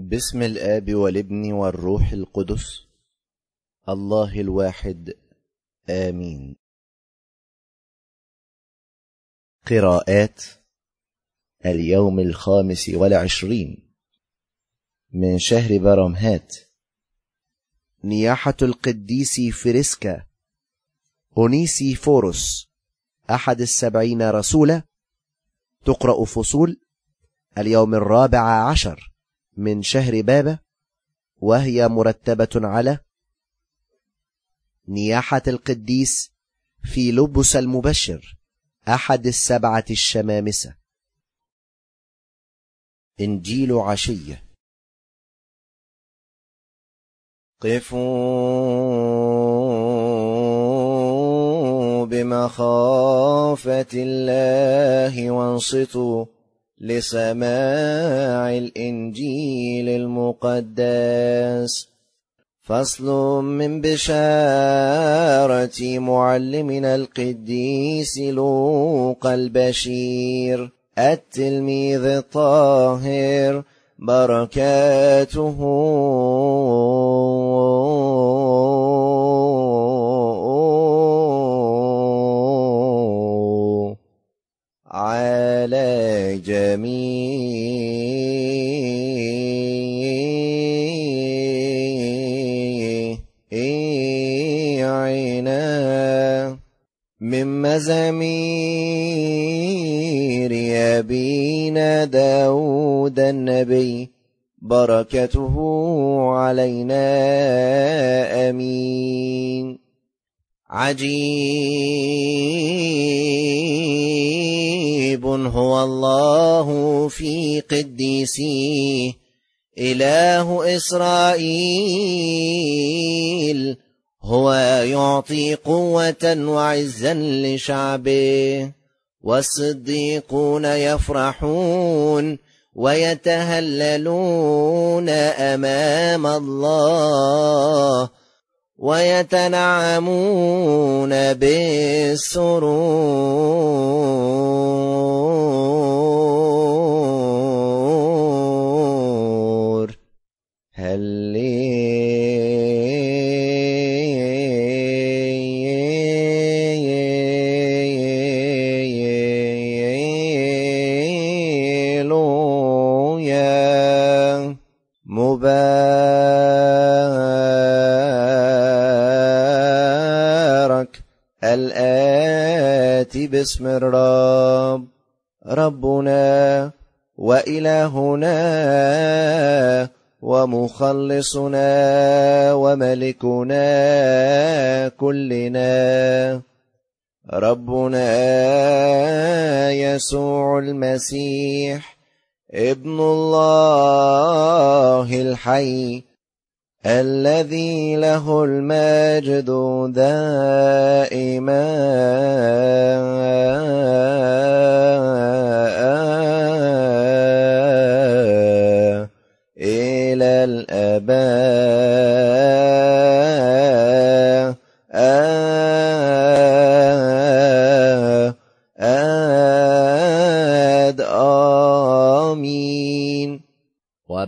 بسم الاب والابن والروح القدس الله الواحد امين قراءات اليوم الخامس والعشرين من شهر برمهات نياحة القديس فريسكا أونيسي فورس أحد السبعين رسولا تقرأ فصول اليوم الرابع عشر من شهر بابة وهي مرتبة على نياحة القديس في لبس المبشر أحد السبعة الشمامسة إنجيل عشية قفوا بمخافة الله وانصتوا لسماع الإنجيل المقدس فصل من بشارة معلمنا القديس لوقا البشير التلميذ الطاهر بركاته جميع عينا من مزامير أبينا داود النبي بركته علينا آمين عجيب هو الله في قديسيه إله إسرائيل هو يعطي قوة وعزا لشعبه والصديقون يفرحون ويتهللون أمام الله ويتنعمون بالسرور باسم الرب ربنا وإلهنا ومخلصنا وملكنا كلنا ربنا يسوع المسيح ابن الله الحي الذي له المجد دائما إلى الأبد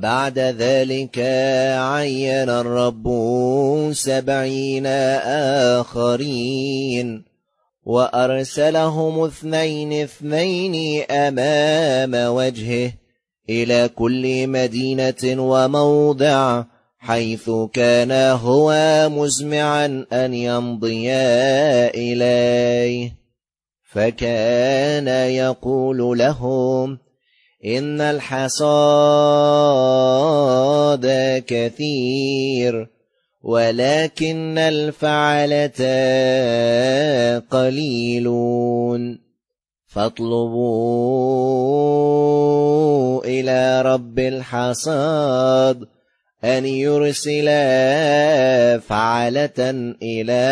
وبعد ذلك عين الرب سبعين آخرين وأرسلهم اثنين اثنين أمام وجهه إلى كل مدينة وموضع حيث كان هو مزمعا أن يمضي إليه فكان يقول لهم إن الحصاد كثير ولكن الفعلة قليلون فاطلبوا إلى رب الحصاد أن يرسل فعلة إلى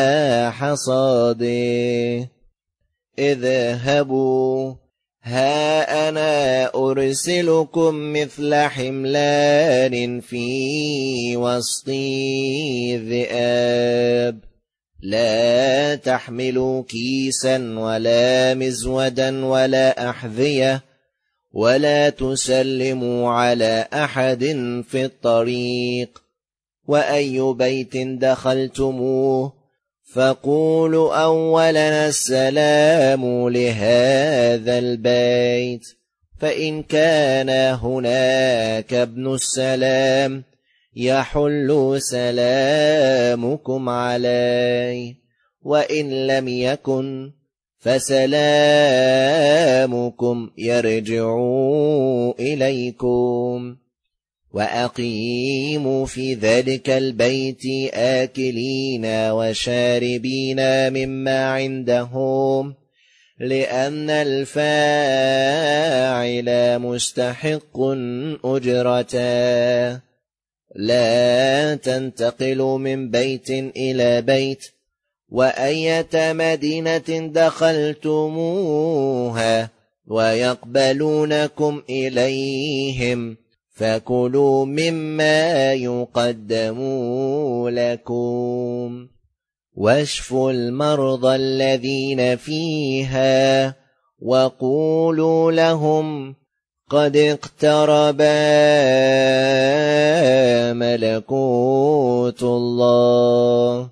حصاده اذهبوا ها أنا أرسلكم مثل حملان في وسط ذئاب لا تحملوا كيسا ولا مزودا ولا أحذية ولا تسلموا على أحد في الطريق وأي بيت دخلتموه فقولوا أولنا السلام لهذا البيت فإن كان هناك ابن السلام يحل سلامكم عليه وإن لم يكن فسلامكم يرجع إليكم وأقيموا في ذلك البيت آكلين وشاربين مما عندهم لأن الفاعل مستحق أجرته لا تنتقل من بيت إلى بيت وأية مدينة دخلتموها ويقبلونكم إليهم فكلوا مما يقدموا لكم واشفوا المرضى الذين فيها وقولوا لهم قد اقترب ملكوت الله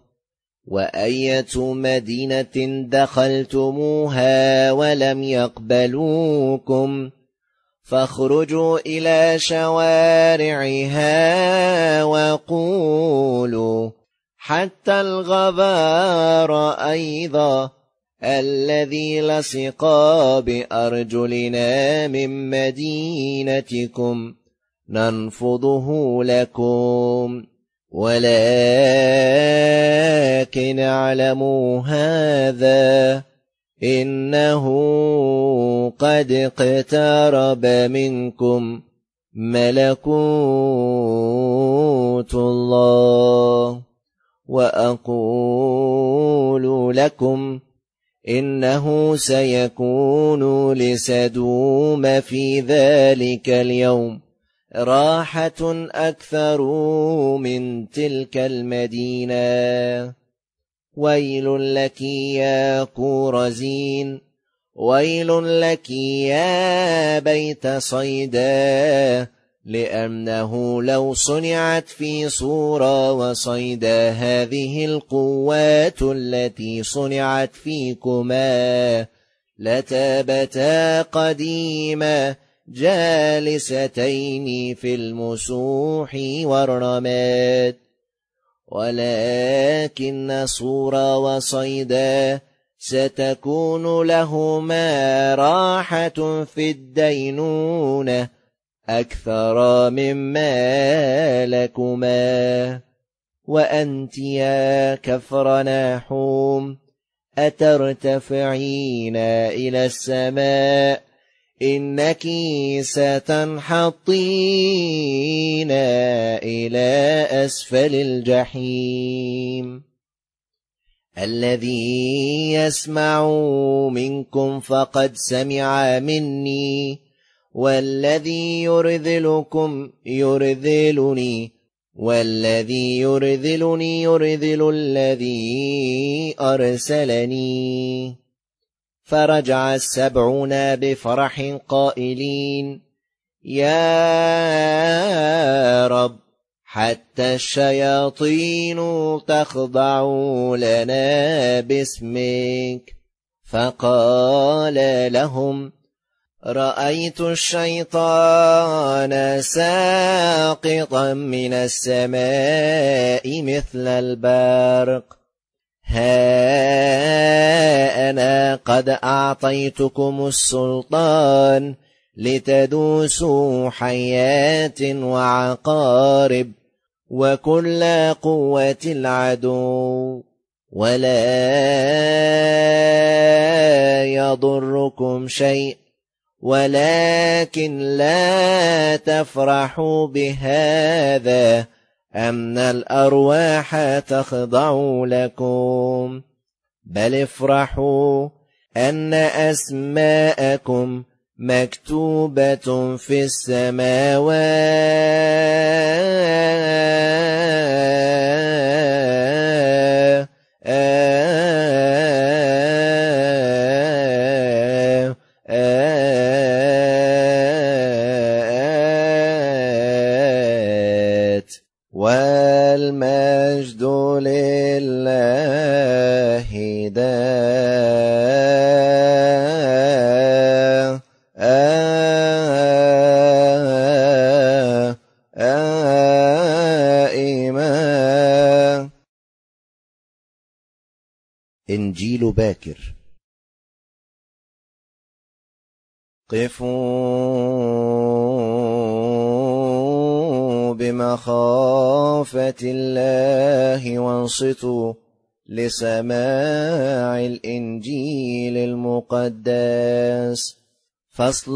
وأية مدينة دخلتموها ولم يقبلوكم فاخرجوا إلى شوارعها وقولوا حتى الغبار أيضا الذي لصقا بأرجلنا من مدينتكم ننفضه لكم ولكن اعلموا هذا إنه قد اقترب منكم ملكوت الله وأقول لكم إنه سيكون لسدوم في ذلك اليوم راحة أكثر من تلك المدينة ويل لك يا قرزين ويل لك يا بيت صيدا لأنه لو صنعت في صورة وصيدا هذه القوات التي صنعت فيكما لتابتا قديما جالستين في المسوح والرماد ولكن صورا وصيدا ستكون لهما راحة في الدينونة أكثر مما لكما وأنت يا كفر ناحوم أترتفعين إلى السماء إنك ستنحطين إلى أسفل الجحيم الذي يسمع منكم فقد سمع مني والذي يرذلكم يرذلني والذي يرذلني يرذل الذي أرسلني فرجع السبعون بفرح قائلين يا رب حتى الشياطين تخضع لنا باسمك فقال لهم رأيت الشيطان ساقطا من السماء مثل البرق ها أنا قد أعطيتكم السلطان لتدوسوا حيات وعقارب وكل قوة العدو ولا يضركم شيء ولكن لا تفرحوا بهذا أن الأرواح تخضع لكم بل افرحوا أن أسماءكم مكتوبة في السماوات إنجيل باكر قفوا بمخافة الله وانصتوا لسماع الإنجيل المقدس فصل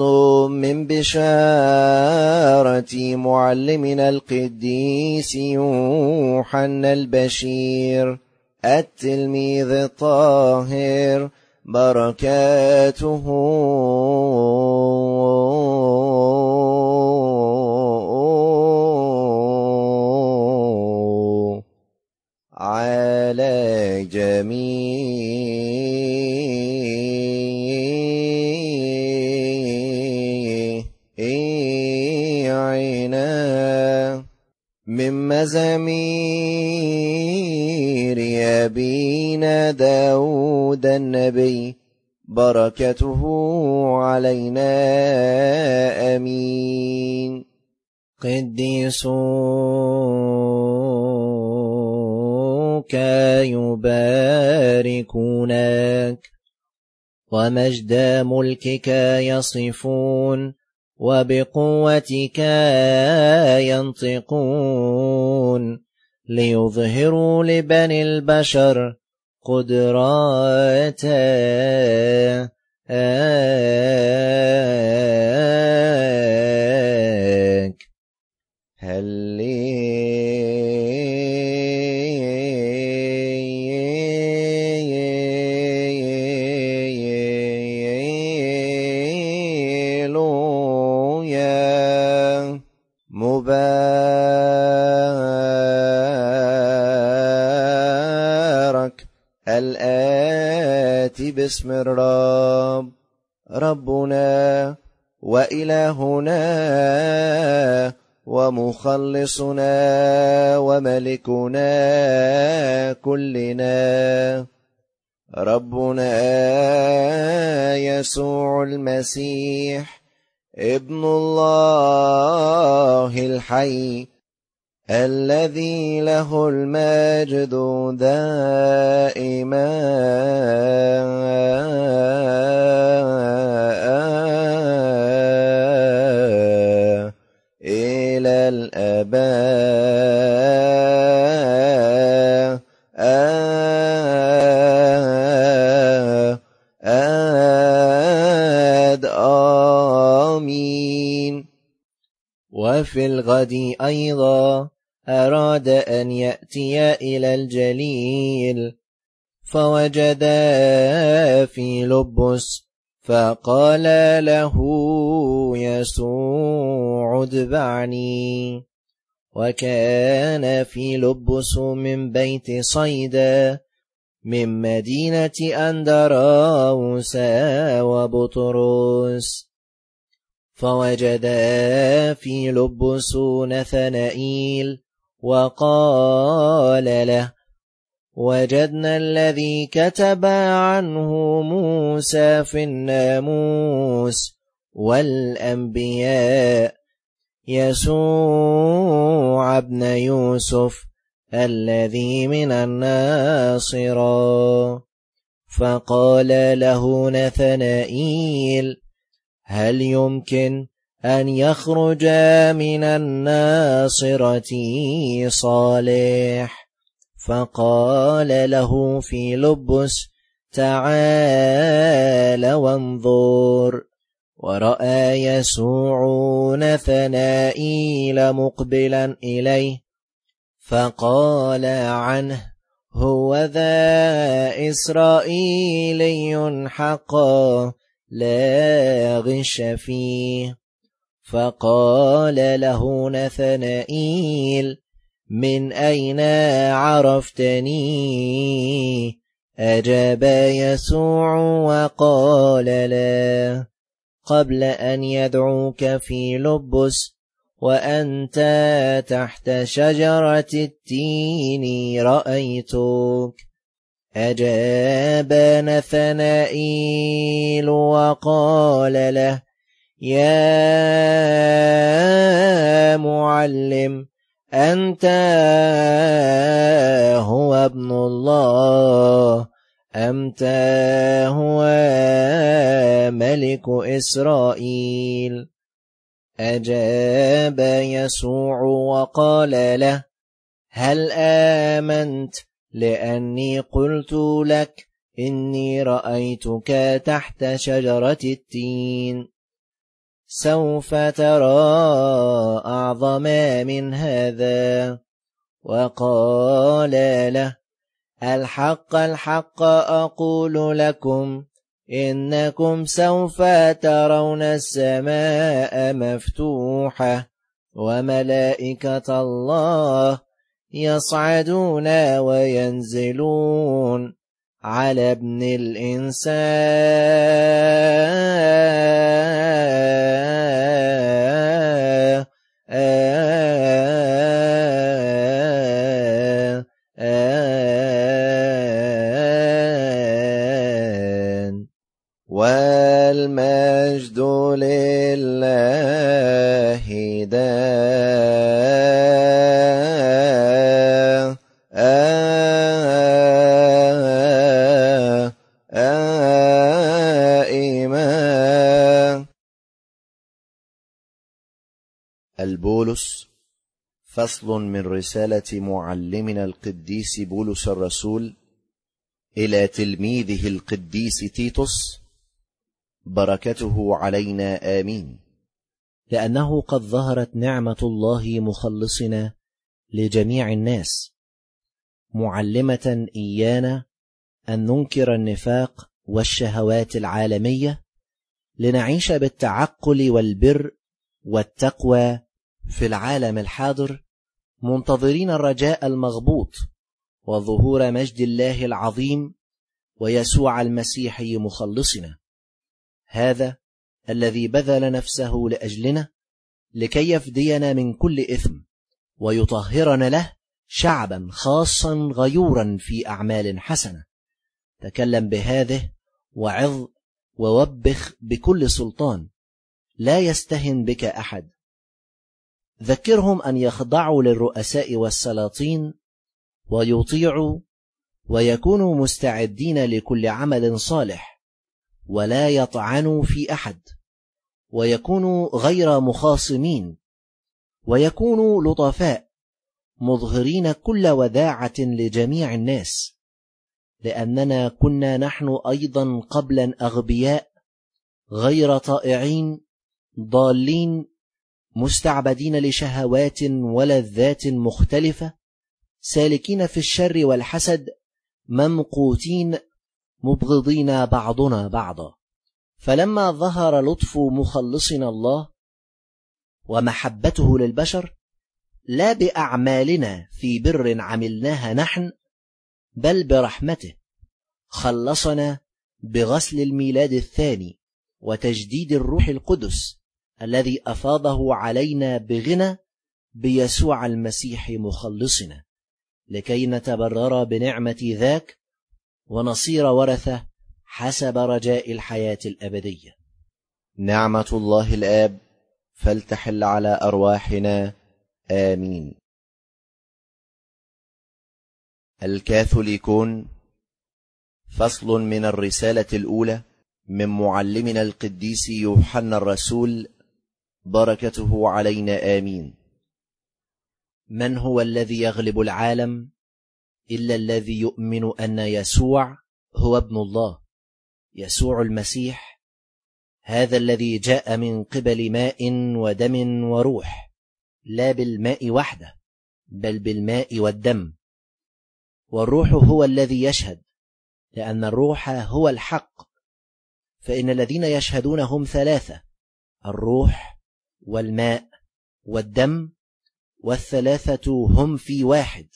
من بشارة معلمنا القديس يوحنا البشير التلميذ الطاهر بركاته على جميع عنا من مزامي نبينا داود النبي بركته علينا امين قديسوك يباركونك ومجد ملكك يصفون وبقوتك ينطقون ليظهروا لبني البشر قدراته هل لي آتِ باسم الرب ربنا وإلهنا ومخلصنا وملكنا كلنا ربنا يسوع المسيح ابن الله الحي الذي له المجد دائما إلى الأباء آمين وفي الغد أيضا أراد أن يأتي إلى الجليل فوجدا في لبس فقال له يسوع اتبعني وكان في لبس من بيت صيدا من مدينة أندراوس وبطرس فوجدا في لبس نثنائيل وقال له وجدنا الذي كتب عنه موسى في الناموس والأنبياء يسوع بن يوسف الذي من الناصرة فقال له نثنائيل هل يمكن أن يخرج من الناصرة صالح فقال له في لبس تعال وانظر ورأى يسوعون ثنائيل مقبلا إليه فقال عنه هو ذا إسرائيلي حقا لا غش فيه فقال له نثنائيل من أين عرفتني أجاب يسوع وقال لا قبل أن يدعوك في لبس وأنت تحت شجرة التين رأيتك أجاب نثنائيل وقال له يا معلم أنت هو ابن الله أنت هو ملك إسرائيل أجاب يسوع وقال له هل آمنت لأني قلت لك إني رأيتك تحت شجرة التين سوف ترى أعظم من هذا وقال له الحق الحق أقول لكم إنكم سوف ترون السماء مفتوحة وملائكة الله يصعدون وينزلون على ابن الإنسان فصل من رسالة معلمنا القديس بولس الرسول إلى تلميذه القديس تيتوس بركته علينا آمين لأنه قد ظهرت نعمة الله مخلصنا لجميع الناس معلمة إيانا أن ننكر النفاق والشهوات العالمية لنعيش بالتعقل والبر والتقوى في العالم الحاضر منتظرين الرجاء المغبوط وظهور مجد الله العظيم ويسوع المسيح مخلصنا هذا الذي بذل نفسه لاجلنا لكي يفدينا من كل اثم ويطهرنا له شعبا خاصا غيورا في اعمال حسنه تكلم بهذه وعظ ووبخ بكل سلطان لا يستهن بك احد ذكرهم أن يخضعوا للرؤساء والسلاطين ويطيعوا ويكونوا مستعدين لكل عمل صالح ولا يطعنوا في أحد ويكونوا غير مخاصمين ويكونوا لطفاء مظهرين كل وداعة لجميع الناس لأننا كنا نحن أيضا قبلا أغبياء غير طائعين ضالين مستعبدين لشهوات ولذات مختلفة سالكين في الشر والحسد ممقوتين مبغضين بعضنا بعضا فلما ظهر لطف مخلصنا الله ومحبته للبشر لا باعمالنا في بر عملناها نحن بل برحمته خلصنا بغسل الميلاد الثاني وتجديد الروح القدس الذي افاضه علينا بغنى بيسوع المسيح مخلصنا لكي نتبرر بنعمه ذاك ونصير ورثه حسب رجاء الحياه الابديه نعمه الله الاب فلتحل على ارواحنا امين الكاثوليكون فصل من الرساله الاولى من معلمنا القديس يوحنا الرسول بركته علينا امين من هو الذي يغلب العالم الا الذي يؤمن ان يسوع هو ابن الله يسوع المسيح هذا الذي جاء من قبل ماء ودم وروح لا بالماء وحده بل بالماء والدم والروح هو الذي يشهد لان الروح هو الحق فان الذين يشهدون هم ثلاثه الروح والماء والدم والثلاثة هم في واحد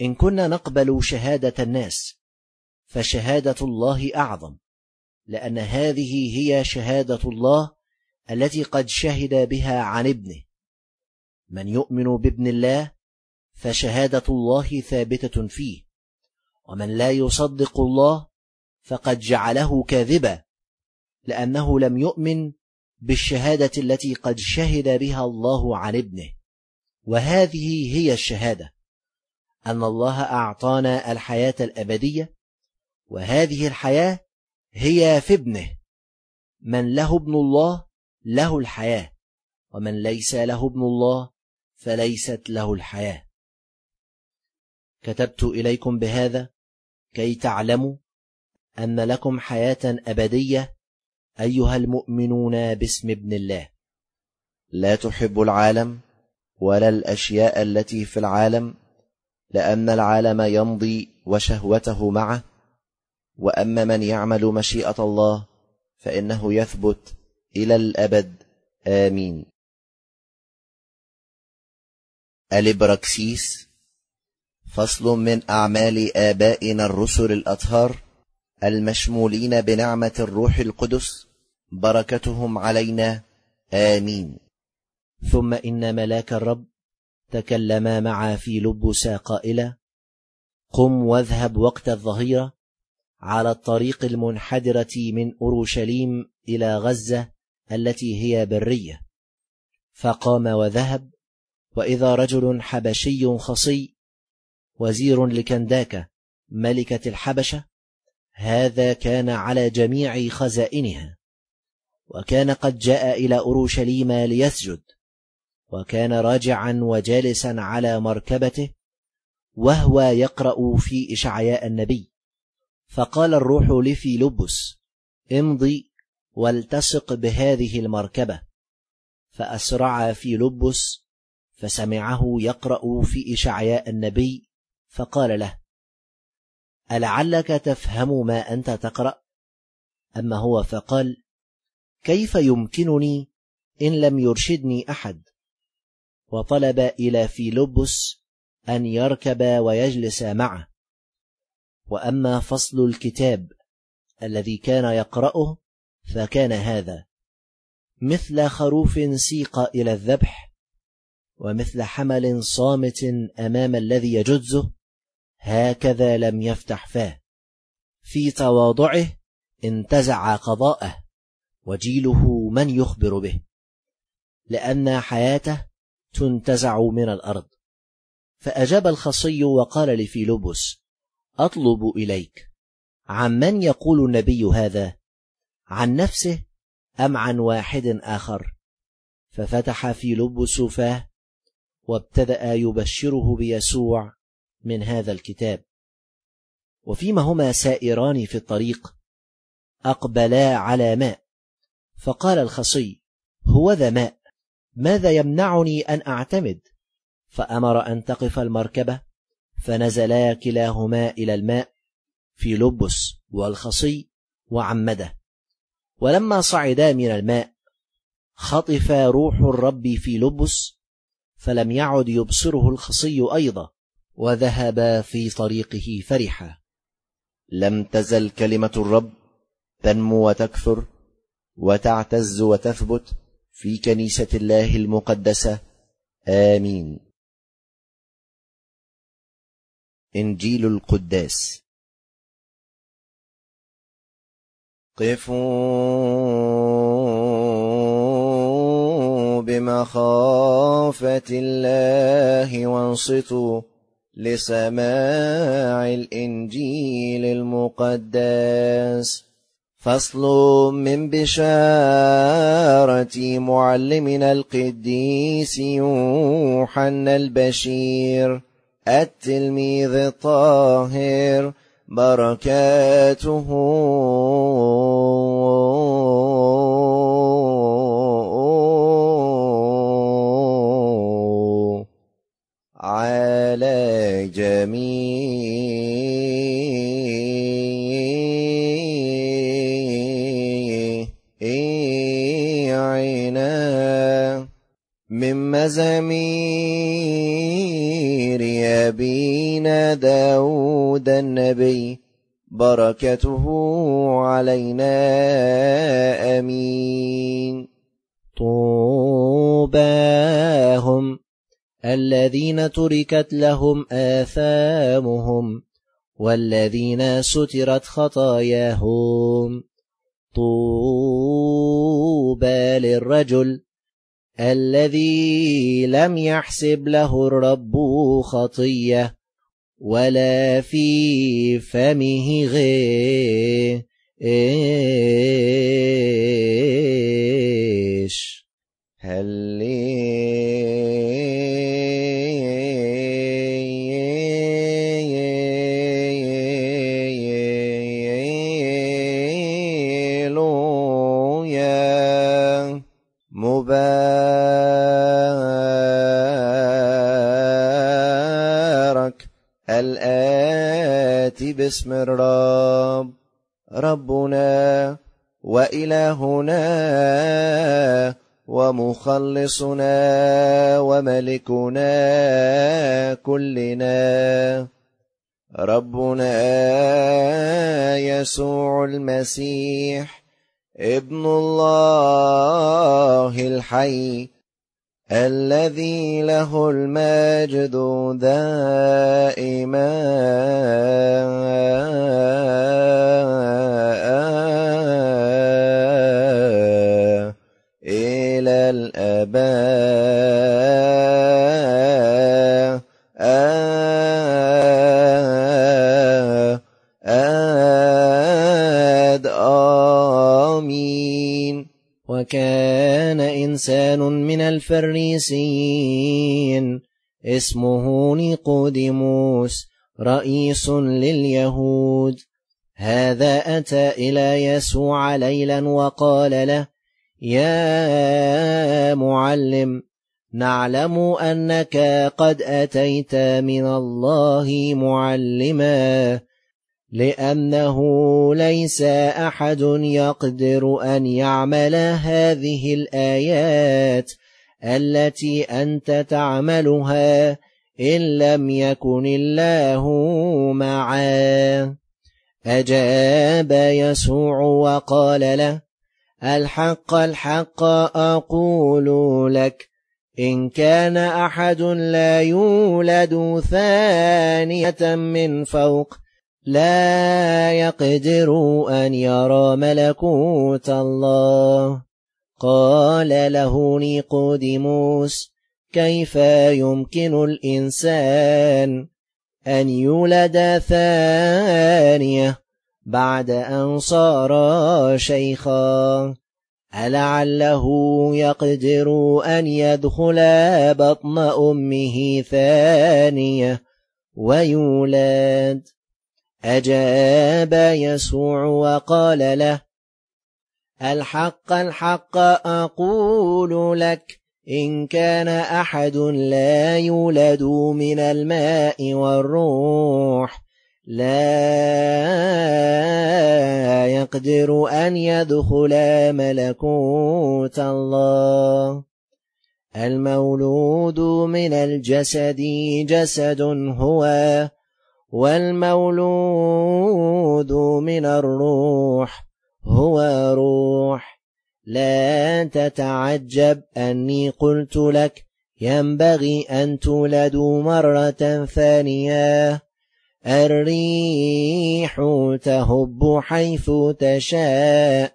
إن كنا نقبل شهادة الناس فشهادة الله أعظم لأن هذه هي شهادة الله التي قد شهد بها عن ابنه من يؤمن بابن الله فشهادة الله ثابتة فيه ومن لا يصدق الله فقد جعله كاذبا لأنه لم يؤمن بالشهادة التي قد شهد بها الله عن ابنه وهذه هي الشهادة أن الله أعطانا الحياة الأبدية وهذه الحياة هي في ابنه من له ابن الله له الحياة ومن ليس له ابن الله فليست له الحياة كتبت إليكم بهذا كي تعلموا أن لكم حياة أبدية أيها المؤمنون باسم ابن الله لا تحب العالم ولا الأشياء التي في العالم لأن العالم يمضي وشهوته معه وأما من يعمل مشيئة الله فإنه يثبت إلى الأبد آمين البراكسيس فصل من أعمال آبائنا الرسل الأطهار المشمولين بنعمه الروح القدس بركتهم علينا امين ثم ان ملاك الرب تكلما معا في لبسا قائلا قم واذهب وقت الظهيره على الطريق المنحدره من اورشليم الى غزه التي هي بريه فقام وذهب واذا رجل حبشي خصي وزير لكنداكه ملكه الحبشه هذا كان على جميع خزائنها وكان قد جاء إلى أورشليم ليسجد وكان راجعا وجالسا على مركبته وهو يقرأ في إشعياء النبي فقال الروح لفيلبس امضي والتصق بهذه المركبة فأسرع فيلبس فسمعه يقرأ في إشعياء النبي فقال له ألعلك تفهم ما أنت تقرأ أما هو فقال كيف يمكنني إن لم يرشدني أحد وطلب إلى فيلبس أن يركب ويجلس معه وأما فصل الكتاب الذي كان يقرأه فكان هذا مثل خروف سيق إلى الذبح ومثل حمل صامت أمام الذي يجزه هكذا لم يفتح فاه في تواضعه انتزع قضاءه وجيله من يخبر به لأن حياته تنتزع من الأرض فأجاب الخصي وقال لفيلبس أطلب إليك عن من يقول النبي هذا عن نفسه أم عن واحد آخر ففتح فيلبس فاه وابتدأ يبشره بيسوع من هذا الكتاب وفيما هما سائران في الطريق أقبلا على ماء فقال الخصي هو ذا ماء ماذا يمنعني أن أعتمد فأمر أن تقف المركبة فنزلا كلاهما إلى الماء في لبس والخصي وعمده ولما صعدا من الماء خطف روح الرب في لبس فلم يعد يبصره الخصي أيضا وذهبا في طريقه فرحا لم تزل كلمة الرب تنمو وتكثر وتعتز وتثبت في كنيسة الله المقدسة آمين إنجيل القداس قفوا بمخافة الله وانصتوا لسماع الإنجيل المقدس فصل من بشارة معلمنا القديس يوحنا البشير التلميذ الطاهر بركاته بجميع عينا من مزامير أبينا داود النبي بركته علينا امين طوباهم الذين تركت لهم آثامهم والذين سترت خطاياهم طوبى للرجل الذي لم يحسب له الرب خطية ولا في فمه غيش هل الصلاة باسم الرب ربنا وإلهنا ومخلصنا وملكنا كلنا ربنا يسوع المسيح ابن الله الحي الذي له المجد دائما إلى الأبد وكان إنسان من الفريسيين اسمه نيقوديموس رئيس لليهود هذا أتى إلى يسوع ليلا وقال له يا معلم نعلم أنك قد أتيت من الله معلما لأنه ليس أحد يقدر أن يعمل هذه الآيات التي أنت تعملها إن لم يكن الله معاه أجاب يسوع وقال له الحق الحق أقول لك إن كان أحد لا يولد ثانية من فوق لا يقدر أن يرى ملكوت الله قال له نيقوديموس كيف يمكن الإنسان أن يولد ثانية بعد أن صار شيخا ألعله يقدر أن يدخل بطن أمه ثانية ويولد أجاب يسوع وقال له الحق الحق أقول لك إن كان أحد لا يولد من الماء والروح لا يقدر أن يدخل ملكوت الله المولود من الجسد جسد هو والمولود من الروح هو روح لا تتعجب أني قلت لك ينبغي أن تولدوا مرة ثانية الريح تهب حيث تشاء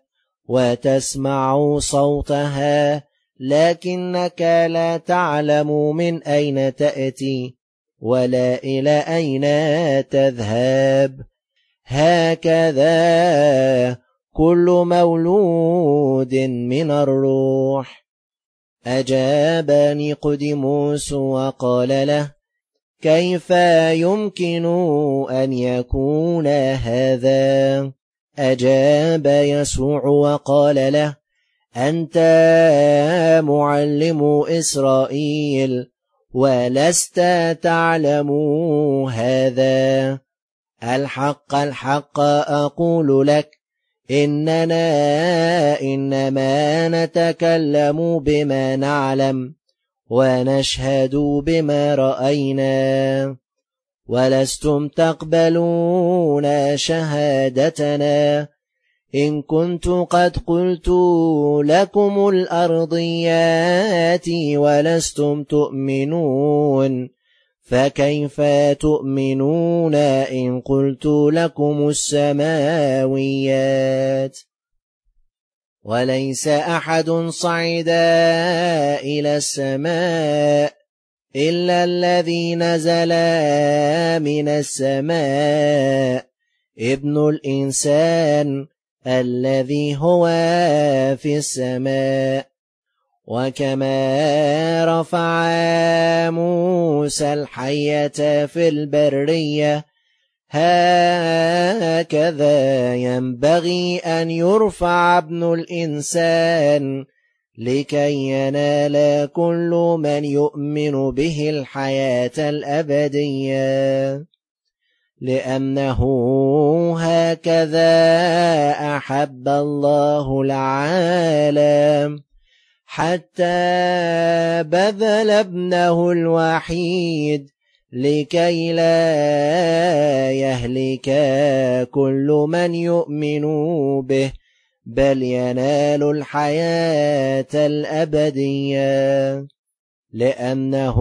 وتسمع صوتها لكنك لا تعلم من أين تأتي ولا إلى أين تذهب هكذا كل مولود من الروح أجابني قدموس وقال له كيف يمكن أن يكون هذا أجاب يسوع وقال له أنت معلم إسرائيل ولست تعلم هذا الحق الحق أقول لك إننا إنما نتكلم بما نعلم ونشهد بما رأينا ولستم تقبلون شهادتنا إن كنت قد قلت لكم الأرضيات ولستم تؤمنون فكيف تؤمنون إن قلت لكم السماويات وليس أحد صعد إلى السماء إلا الذي نزل من السماء ابن الإنسان الذي هو في السماء وكما رفع موسى الحية في البرية هكذا ينبغي أن يرفع ابن الإنسان لكي ينال كل من يؤمن به الحياة الأبدية لأنه هكذا أحب الله العالم حتى بذل ابنه الوحيد لكي لا يهلك كل من يؤمن به بل ينال الحياة الأبدية لأنه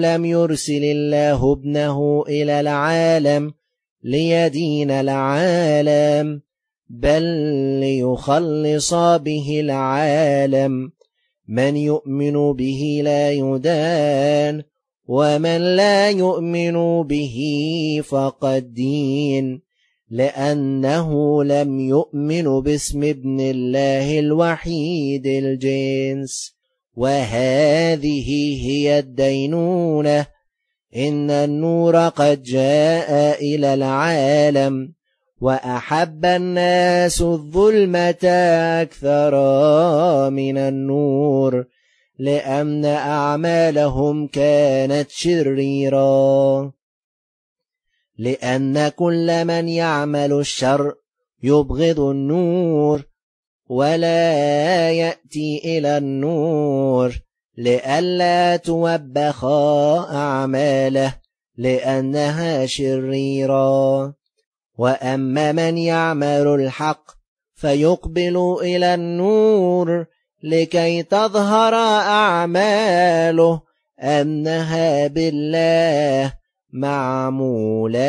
لم يرسل الله ابنه إلى العالم ليدين العالم بل ليخلص به العالم من يؤمن به لا يدان ومن لا يؤمن به فقد دين لأنه لم يؤمن باسم ابن الله الوحيد الجنس وهذه هي الدينونة إن النور قد جاء إلى العالم وأحب الناس الظلمة أكثر من النور لأن أعمالهم كانت شريرا لأن كل من يعمل الشر يبغض النور ولا يأتي إلى النور لئلا توبخ أعماله لأنها شريرا وأما من يعمل الحق فيقبل إلى النور لكي تظهر أعماله أنها بالله معمولا